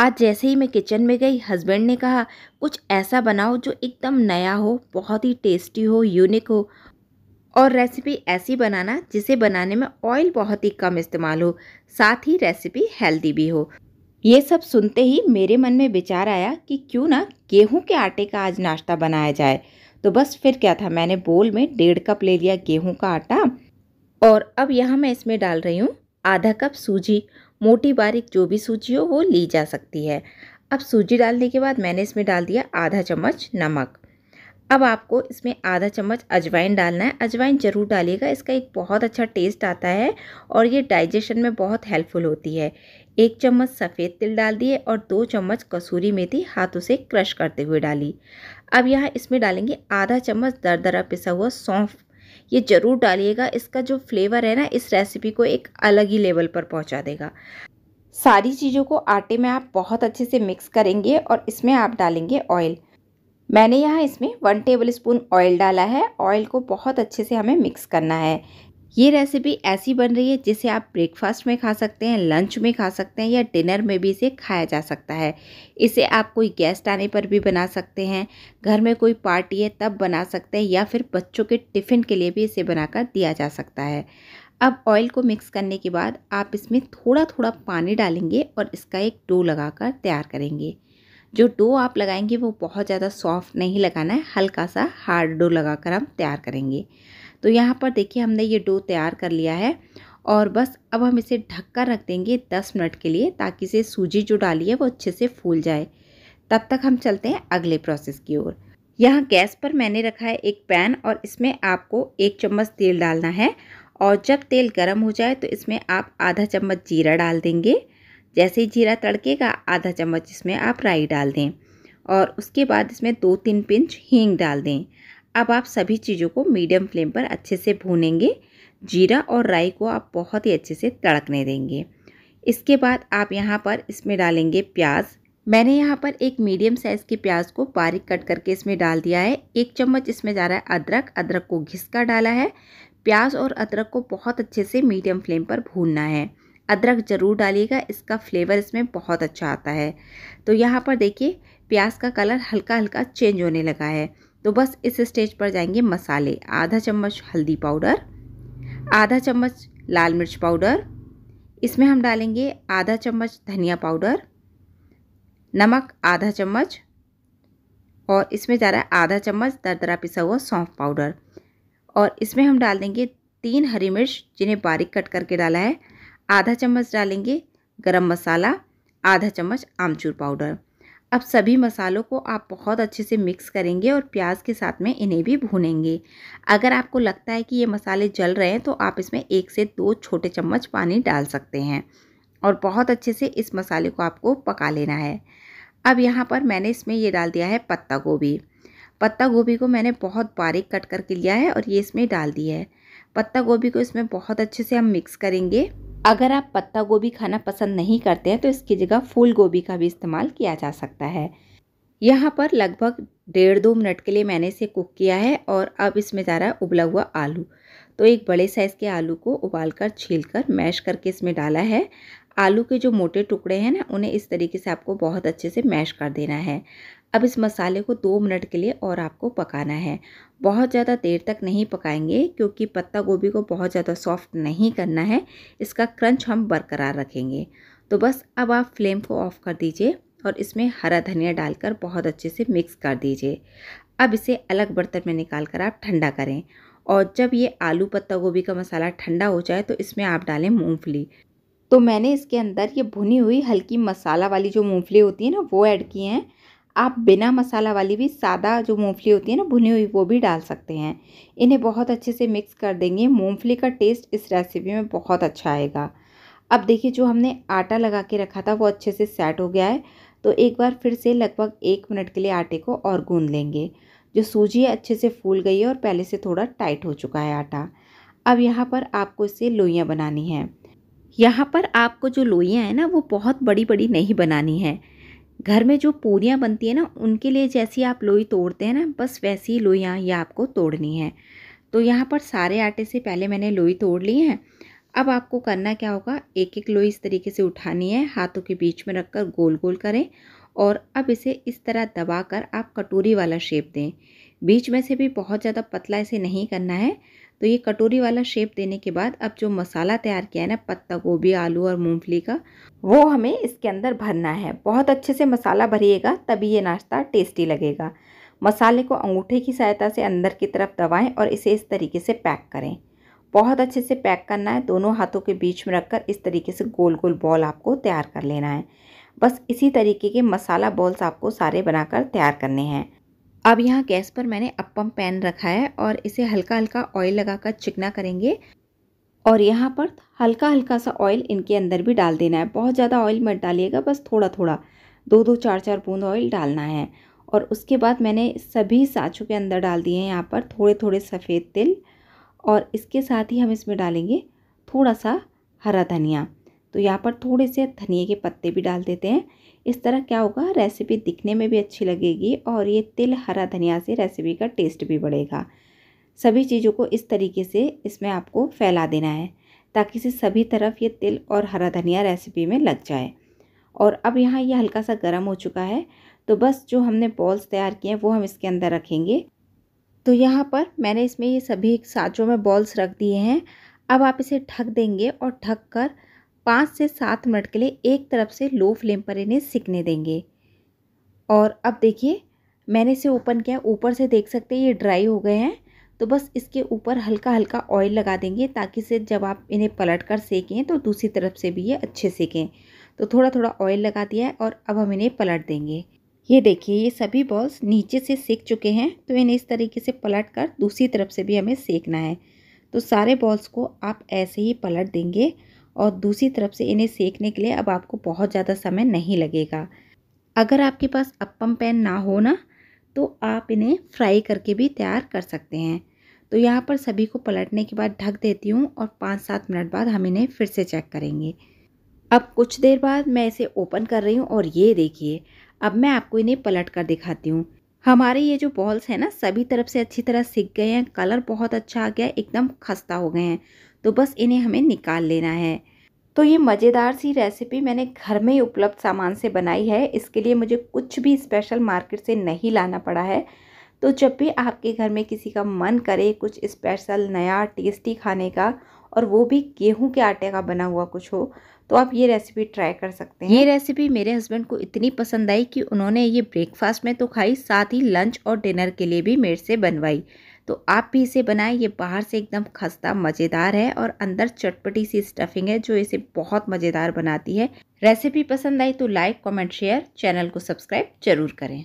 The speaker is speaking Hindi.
आज जैसे ही मैं किचन में गई हस्बैंड ने कहा कुछ ऐसा बनाओ जो एकदम नया हो बहुत ही टेस्टी हो यूनिक हो और रेसिपी ऐसी बनाना जिसे बनाने में ऑयल बहुत ही कम इस्तेमाल हो साथ ही रेसिपी हेल्दी भी हो ये सब सुनते ही मेरे मन में विचार आया कि क्यों ना गेहूं के आटे का आज नाश्ता बनाया जाए तो बस फिर क्या था मैंने बोल में डेढ़ कप ले लिया गेहूं का आटा और अब यहाँ मैं इसमें डाल रही हूँ आधा कप सूजी मोटी बारीक जो भी सूजी हो वो ली जा सकती है अब सूजी डालने के बाद मैंने इसमें डाल दिया आधा चम्मच नमक अब आपको इसमें आधा चम्मच अजवाइन डालना है अजवाइन ज़रूर डालिएगा इसका एक बहुत अच्छा टेस्ट आता है और ये डाइजेशन में बहुत हेल्पफुल होती है एक चम्मच सफ़ेद तिल डाल दिए और दो चम्मच कसूरी मेथी हाथों से क्रश करते हुए डाली अब यहाँ इसमें डालेंगे आधा चम्मच दर दरा पिसा हुआ सौंफ ये ज़रूर डालिएगा इसका जो फ्लेवर है ना इस रेसिपी को एक अलग ही लेवल पर पहुँचा देगा सारी चीज़ों को आटे में आप बहुत अच्छे से मिक्स करेंगे और इसमें आप डालेंगे ऑयल मैंने यहाँ इसमें वन टेबल स्पून ऑयल डाला है ऑयल को बहुत अच्छे से हमें मिक्स करना है ये रेसिपी ऐसी बन रही है जिसे आप ब्रेकफास्ट में खा सकते हैं लंच में खा सकते हैं या डिनर में भी इसे खाया जा सकता है इसे आप कोई गेस्ट आने पर भी बना सकते हैं घर में कोई पार्टी है तब बना सकते हैं या फिर बच्चों के टिफ़िन के लिए भी इसे बनाकर दिया जा सकता है अब ऑयल को मिक्स करने के बाद आप इसमें थोड़ा थोड़ा पानी डालेंगे और इसका एक डो लगाकर तैयार करेंगे जो डो आप लगाएंगे वो बहुत ज़्यादा सॉफ्ट नहीं लगाना है हल्का सा हार्ड डो लगाकर हम तैयार करेंगे तो यहाँ पर देखिए हमने ये डो तैयार कर लिया है और बस अब हम इसे ढक कर रख देंगे दस मिनट के लिए ताकि इसे सूजी जो डाली है वो अच्छे से फूल जाए तब तक हम चलते हैं अगले प्रोसेस की ओर यहाँ गैस पर मैंने रखा है एक पैन और इसमें आपको एक चम्मच तेल डालना है और जब तेल गर्म हो जाए तो इसमें आप आधा चम्मच जीरा डाल देंगे जैसे ही जीरा तड़केगा आधा चम्मच इसमें आप राई डाल दें और उसके बाद इसमें दो तीन पिंच हींग डाल दें अब आप सभी चीज़ों को मीडियम फ्लेम पर अच्छे से भूनेंगे जीरा और राई को आप बहुत ही अच्छे से तड़कने देंगे इसके बाद आप यहाँ पर इसमें डालेंगे प्याज मैंने यहाँ पर एक मीडियम साइज़ के प्याज को बारीक कट करके इसमें डाल दिया है एक चम्मच इसमें जा रहा है अदरक अदरक को घिस कर डाला है प्याज और अदरक को बहुत अच्छे से मीडियम फ्लेम पर भूनना है अदरक ज़रूर डालिएगा इसका फ्लेवर इसमें बहुत अच्छा आता है तो यहाँ पर देखिए प्याज का कलर हल्का हल्का चेंज होने लगा है तो बस इस स्टेज पर जाएंगे मसाले आधा चम्मच हल्दी पाउडर आधा चम्मच लाल मिर्च पाउडर इसमें हम डालेंगे आधा चम्मच धनिया पाउडर नमक आधा चम्मच और इसमें जा रहा है आधा चम्मच दरदरा पिसा हुआ सौंफ पाउडर और इसमें हम डाल देंगे तीन हरी मिर्च जिन्हें बारीक कट करके डाला है आधा चम्मच डालेंगे गरम मसाला आधा चम्मच आमचूर पाउडर अब सभी मसालों को आप बहुत अच्छे से मिक्स करेंगे और प्याज के साथ में इन्हें भी भूनेंगे अगर आपको लगता है कि ये मसाले जल रहे हैं तो आप इसमें एक से दो छोटे चम्मच पानी डाल सकते हैं और बहुत अच्छे से इस मसाले को आपको पका लेना है अब यहाँ पर मैंने इसमें ये डाल दिया है पत्ता गोभी पत्ता गोभी को मैंने बहुत बारीक कट करके लिया है और ये इसमें डाल दी है पत्ता गोभी को इसमें बहुत अच्छे से हम मिक्स करेंगे अगर आप पत्ता गोभी खाना पसंद नहीं करते हैं तो इसकी जगह फूल गोभी का भी इस्तेमाल किया जा सकता है यहाँ पर लगभग डेढ़ दो मिनट के लिए मैंने इसे कुक किया है और अब इसमें जा रहा है उबला हुआ आलू तो एक बड़े साइज़ के आलू को उबाल कर छील कर मैश करके इसमें डाला है आलू के जो मोटे टुकड़े हैं ना उन्हें इस तरीके से आपको बहुत अच्छे से मैश कर देना है अब इस मसाले को दो मिनट के लिए और आपको पकाना है बहुत ज़्यादा देर तक नहीं पकाएंगे क्योंकि पत्ता गोभी को बहुत ज़्यादा सॉफ्ट नहीं करना है इसका क्रंच हम बरकरार रखेंगे तो बस अब आप फ्लेम को ऑफ़ कर दीजिए और इसमें हरा धनिया डालकर बहुत अच्छे से मिक्स कर दीजिए अब इसे अलग बर्तन में निकाल कर आप ठंडा करें और जब ये आलू पत्ता गोभी का मसाला ठंडा हो जाए तो इसमें आप डालें मूँगफली तो मैंने इसके अंदर ये भुनी हुई हल्की मसाला वाली जो मूँगफली होती है ना वो ऐड की हैं आप बिना मसाला वाली भी सादा जो मूंगफली होती है ना भुनी हुई वो भी डाल सकते हैं इन्हें बहुत अच्छे से मिक्स कर देंगे मूंगफली का टेस्ट इस रेसिपी में बहुत अच्छा आएगा अब देखिए जो हमने आटा लगा के रखा था वो अच्छे से सेट हो गया है तो एक बार फिर से लगभग एक मिनट के लिए आटे को और गूँध लेंगे जो सूजी है अच्छे से फूल गई है और पहले से थोड़ा टाइट हो चुका है आटा अब यहाँ पर आपको इसे लोइयाँ बनानी हैं यहाँ पर आपको जो लोइयाँ हैं ना वो बहुत बड़ी बड़ी नहीं बनानी है घर में जो पूरियाँ बनती है ना उनके लिए जैसी आप लोई तोड़ते हैं ना बस वैसी लोइयाँ ये आपको तोड़नी है तो यहाँ पर सारे आटे से पहले मैंने लोई तोड़ ली है अब आपको करना क्या होगा एक एक लोई इस तरीके से उठानी है हाथों के बीच में रखकर गोल गोल करें और अब इसे इस तरह दबा कर आप कटोरी वाला शेप दें बीच में से भी बहुत ज़्यादा पतला इसे नहीं करना है तो ये कटोरी वाला शेप देने के बाद अब जो मसाला तैयार किया है ना पत्ता गोभी आलू और मूंगफली का वो हमें इसके अंदर भरना है बहुत अच्छे से मसाला भरिएगा तभी ये नाश्ता टेस्टी लगेगा मसाले को अंगूठे की सहायता से अंदर की तरफ दबाएं और इसे इस तरीके से पैक करें बहुत अच्छे से पैक करना है दोनों हाथों के बीच में रखकर इस तरीके से गोल गोल बॉल आपको तैयार कर लेना है बस इसी तरीके के मसाला बॉल्स आपको सारे बनाकर तैयार करने हैं अब यहाँ गैस पर मैंने अपम पैन रखा है और इसे हल्का हल्का ऑयल लगाकर चिकना करेंगे और यहाँ पर हल्का हल्का सा ऑयल इनके अंदर भी डाल देना है बहुत ज़्यादा ऑयल मत डालिएगा बस थोड़ा थोड़ा दो दो चार चार बूंद ऑयल डालना है और उसके बाद मैंने सभी साँचों के अंदर डाल दिए हैं यहाँ पर थोड़े थोड़े सफ़ेद तिल और इसके साथ ही हम इसमें डालेंगे थोड़ा सा हरा धनिया तो यहाँ पर थोड़े से धनिए के पत्ते भी डाल देते हैं इस तरह क्या होगा रेसिपी दिखने में भी अच्छी लगेगी और ये तिल हरा धनिया से रेसिपी का टेस्ट भी बढ़ेगा सभी चीज़ों को इस तरीके से इसमें आपको फैला देना है ताकि इसे सभी तरफ ये तिल और हरा धनिया रेसिपी में लग जाए और अब यहाँ ये हल्का सा गर्म हो चुका है तो बस जो हमने बॉल्स तैयार किए हैं वो हम इसके अंदर रखेंगे तो यहाँ पर मैंने इसमें ये सभी साँचों में बॉल्स रख दिए हैं अब आप इसे ढक देंगे और ढक कर पाँच से सात मिनट के लिए एक तरफ से लो फ्लेम पर इन्हें सिकने देंगे और अब देखिए मैंने इसे ओपन किया ऊपर से देख सकते हैं ये ड्राई हो गए हैं तो बस इसके ऊपर हल्का हल्का ऑयल लगा देंगे ताकि से जब आप इन्हें पलट कर सेकें तो दूसरी तरफ से भी ये अच्छे सेकें तो थोड़ा थोड़ा ऑयल लगा दिया है और अब हम इन्हें पलट देंगे ये देखिए ये सभी बॉल्स नीचे से सेक चुके हैं तो इन्हें इस तरीके से पलट कर दूसरी तरफ से भी हमें सेकना है तो सारे बॉल्स को आप ऐसे ही पलट देंगे और दूसरी तरफ से इन्हें सेकने के लिए अब आपको बहुत ज़्यादा समय नहीं लगेगा अगर आपके पास अपम पैन ना हो ना तो आप इन्हें फ्राई करके भी तैयार कर सकते हैं तो यहाँ पर सभी को पलटने के बाद ढक देती हूँ और पाँच सात मिनट बाद हम इन्हें फिर से चेक करेंगे अब कुछ देर बाद मैं इसे ओपन कर रही हूँ और ये देखिए अब मैं आपको इन्हें पलट कर दिखाती हूँ हमारे ये जो बॉल्स हैं ना सभी तरफ से अच्छी तरह सीख गए हैं कलर बहुत अच्छा आ गया एकदम खस्ता हो गए हैं तो बस इन्हें हमें निकाल लेना है तो ये मज़ेदार सी रेसिपी मैंने घर में ही उपलब्ध सामान से बनाई है इसके लिए मुझे कुछ भी स्पेशल मार्केट से नहीं लाना पड़ा है तो जब भी आपके घर में किसी का मन करे कुछ स्पेशल नया टेस्टी खाने का और वो भी गेहूं के आटे का बना हुआ कुछ हो तो आप ये रेसिपी ट्राई कर सकते हैं ये रेसिपी मेरे हस्बैंड को इतनी पसंद आई कि उन्होंने ये ब्रेकफास्ट में तो खाई साथ ही लंच और डिनर के लिए भी मेरे से बनवाई तो आप भी इसे बनाएं ये बाहर से एकदम खस्ता मज़ेदार है और अंदर चटपटी सी स्टफिंग है जो इसे बहुत मज़ेदार बनाती है रेसिपी पसंद आई तो लाइक कमेंट शेयर चैनल को सब्सक्राइब जरूर करें